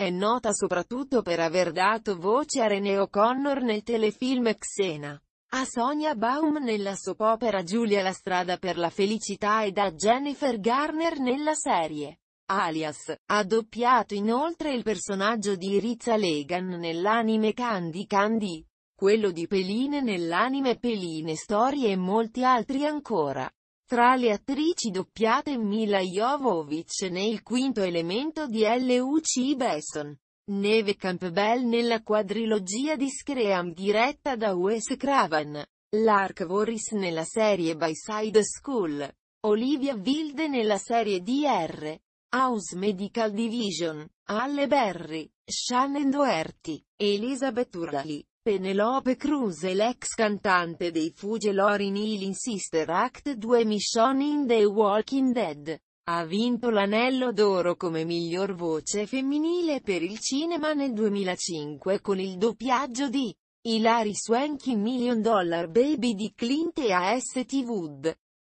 È nota soprattutto per aver dato voce a René O'Connor nel telefilm Xena, a Sonia Baum nella soap opera Giulia la strada per la felicità ed a Jennifer Garner nella serie. Alias, ha doppiato inoltre il personaggio di Iriza Legan nell'anime Candy Candy, quello di Peline nell'anime Peline Storie e molti altri ancora. Tra le attrici doppiate Mila Jovovic nel quinto elemento di L.U.C. Besson. Neve Campbell nella quadrilogia di Scream diretta da Wes Craven. Lark Voris nella serie Byside School. Olivia Wilde nella serie DR. House Medical Division. Halle Berry. Shannon Doherty. Elizabeth Urali. Penelope Cruz e l'ex cantante dei Fugelorin Hill in Sister Act 2 Mission in The Walking Dead. Ha vinto l'anello d'oro come miglior voce femminile per il cinema nel 2005 con il doppiaggio di Hilary Swank in Million Dollar Baby di Clint e AST Wood.